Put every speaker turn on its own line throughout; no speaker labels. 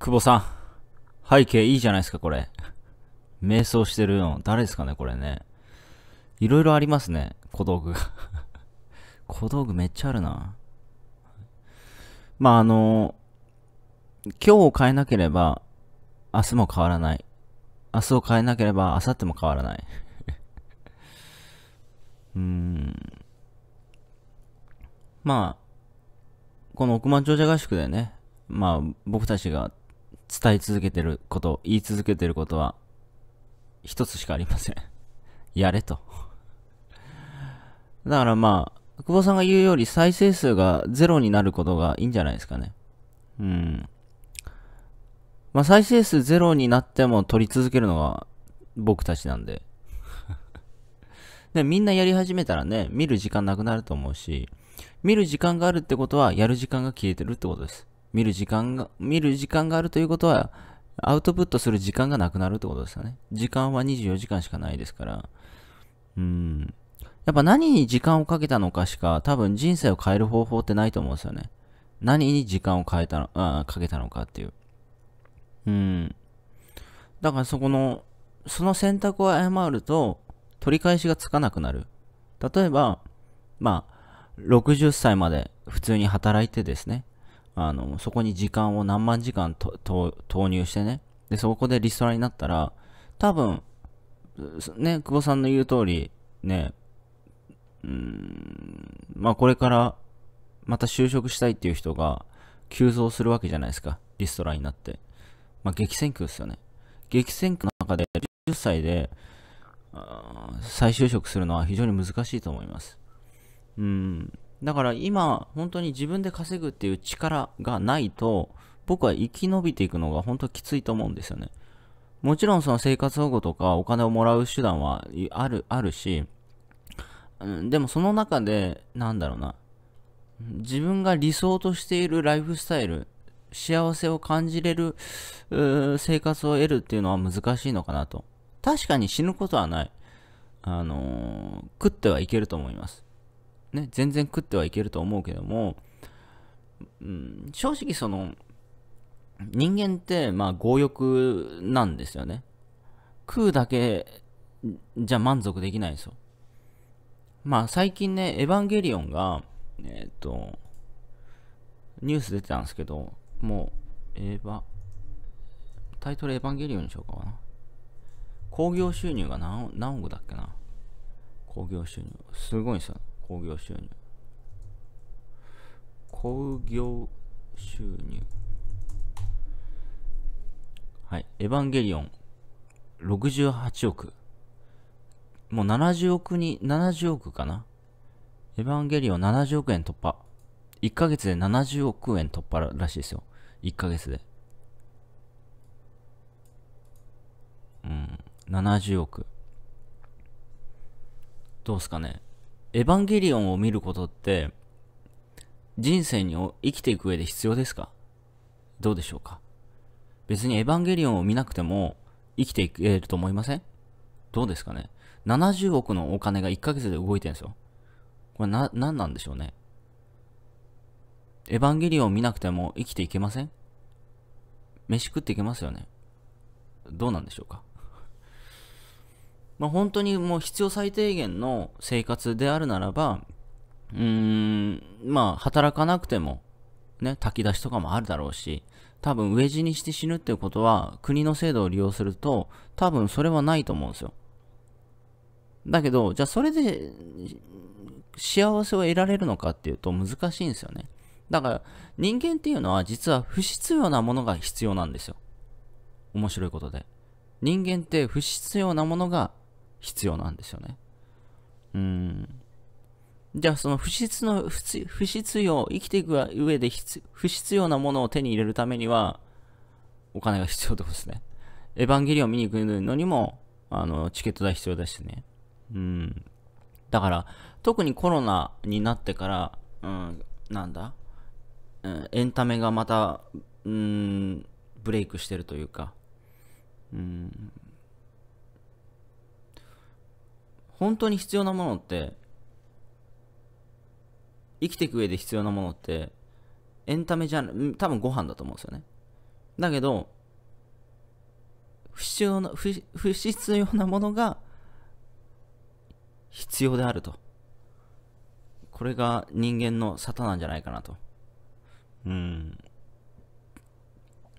久保さん。背景いいじゃないですか、これ。瞑想してるの。誰ですかね、これね。いろいろありますね。小道具が。小道具めっちゃあるな。まあ、あの、今日を変えなければ、明日も変わらない。明日を変えなければ、明後日も変わらない。うーん。まあ、この億万長者合宿でね、まあ、僕たちが伝え続けてること、言い続けてることは、一つしかありません やれと だからまあ、久保さんが言うより再生数がゼロになることがいいんじゃないですかね。うん。まあ再生数ゼロになっても撮り続けるのは僕たちなんで。で、みんなやり始めたらね、見る時間なくなると思うし、見る時間があるってことは、やる時間が消えてるってことです。見る時間が、見る時間があるということは、アウトプットする時間がなくなるってことですよね。時間は24時間しかないですから。うん。やっぱ何に時間をかけたのかしか、多分人生を変える方法ってないと思うんですよね。何に時間を変えたの、あかけたのかっていう。うん。だからそこの、その選択を誤ると、取り返しがつかなくなる。例えば、まあ、60歳まで普通に働いてですね、あの、そこに時間を何万時間投入してね、で、そこでリストラになったら、多分、ね、久保さんの言う通り、ね、うん、まあこれからまた就職したいっていう人が急増するわけじゃないですか。リストラになって。まあ激戦区ですよね。激戦区の中で10歳で再就職するのは非常に難しいと思います。うん。だから今、本当に自分で稼ぐっていう力がないと、僕は生き延びていくのが本当きついと思うんですよね。もちろんその生活保護とかお金をもらう手段はある、あるし、うん、でもその中で、なんだろうな、自分が理想としているライフスタイル、幸せを感じれる生活を得るっていうのは難しいのかなと。確かに死ぬことはない。あのー、食ってはいけると思います。ね、全然食ってはいけると思うけども、うん、正直その、人間って、まあ、強欲なんですよね。食うだけじゃ満足できないんですよ。まあ、最近ね、エヴァンゲリオンが、えー、っと、ニュース出てたんですけど、もう、エヴァ、タイトルエヴァンゲリオンにしようかな。興行収入が何何億だっけな。興行収入。すごいんですよ。工業収入。工業収入。はい。エヴァンゲリオン、68億。もう70億に、70億かな。エヴァンゲリオン70億円突破。1ヶ月で70億円突破らしいですよ。1ヶ月で。うん。70億。どうすかね。エヴァンゲリオンを見ることって人生に生きていく上で必要ですかどうでしょうか別にエヴァンゲリオンを見なくても生きていけると思いませんどうですかね ?70 億のお金が1ヶ月で動いてるんですよ。これな、何なんでしょうねエヴァンゲリオンを見なくても生きていけません飯食っていけますよねどうなんでしょうかまあ、本当にもう必要最低限の生活であるならば、うーん、まあ、働かなくても、ね、炊き出しとかもあるだろうし、多分飢え死にして死ぬっていうことは、国の制度を利用すると、多分それはないと思うんですよ。だけど、じゃあそれで、幸せを得られるのかっていうと難しいんですよね。だから、人間っていうのは実は不必要なものが必要なんですよ。面白いことで。人間って不必要なものが必要なんですよね。うん。じゃあその不必の不必要、生きていく上で不必要なものを手に入れるためには、お金が必要ってことですね。エヴァンゲリオン見に行くのにも、あの、チケット代必要だしね。うん。だから、特にコロナになってから、うん、なんだ、うん、エンタメがまた、うん、ブレイクしてるというか、うん、本当に必要なものって生きていく上で必要なものってエンタメじゃん多分ご飯だと思うんですよねだけど不必要な不不必要なものが必要であるとこれが人間の沙汰なんじゃないかなとうん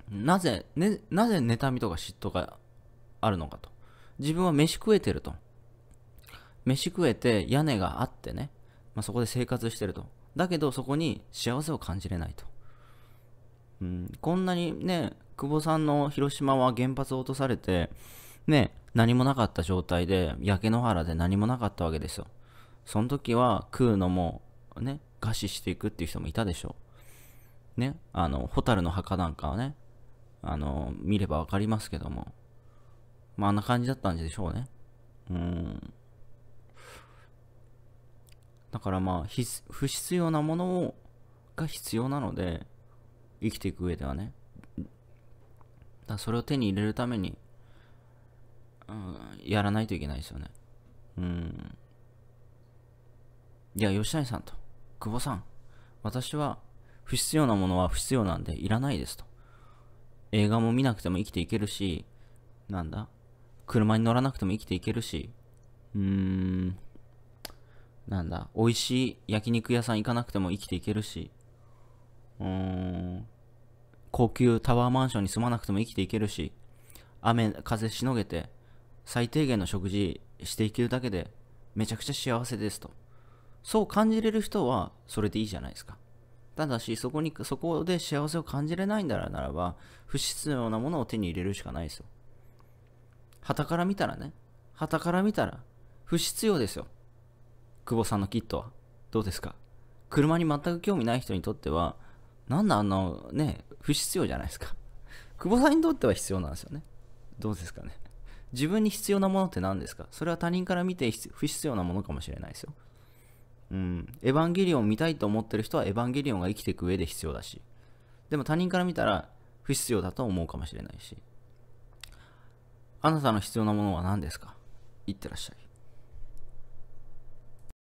なぜ、ね、なぜ妬みとか嫉妬があるのかと自分は飯食えてると飯食えて屋根があってね、まあ、そこで生活してると。だけどそこに幸せを感じれないと。うん、こんなにね、久保さんの広島は原発を落とされて、ね、何もなかった状態で、焼け野原で何もなかったわけですよ。その時は食うのも、ね、餓死していくっていう人もいたでしょう。ね、あの、蛍の墓なんかはね、あの、見ればわかりますけども、まあ、あんな感じだったんでしょうね。うん。だからまあ必不必要なものをが必要なので生きていく上ではねだそれを手に入れるために、うん、やらないといけないですよねうんいや吉谷さんと久保さん私は不必要なものは不必要なんでいらないですと映画も見なくても生きていけるしなんだ車に乗らなくても生きていけるしうーんなんだ、美味しい焼肉屋さん行かなくても生きていけるし、うーん、高級タワーマンションに住まなくても生きていけるし、雨、風しのげて、最低限の食事していけるだけで、めちゃくちゃ幸せですと。そう感じれる人は、それでいいじゃないですか。ただし、そこに、そこで幸せを感じれないんだらならば、不必要なものを手に入れるしかないですよ。たから見たらね、たから見たら、不必要ですよ。久保さんのキットはどうですか車に全く興味ない人にとってはなんだあのね不必要じゃないですか久保さんにとっては必要なんですよねどうですかね自分に必要なものって何ですかそれは他人から見て不必要なものかもしれないですようん、エヴァンゲリオン見たいと思ってる人はエヴァンゲリオンが生きていく上で必要だし、でも他人から見たら不必要だと思うかもしれないし、あなたの必要なものは何ですかいってらっしゃい。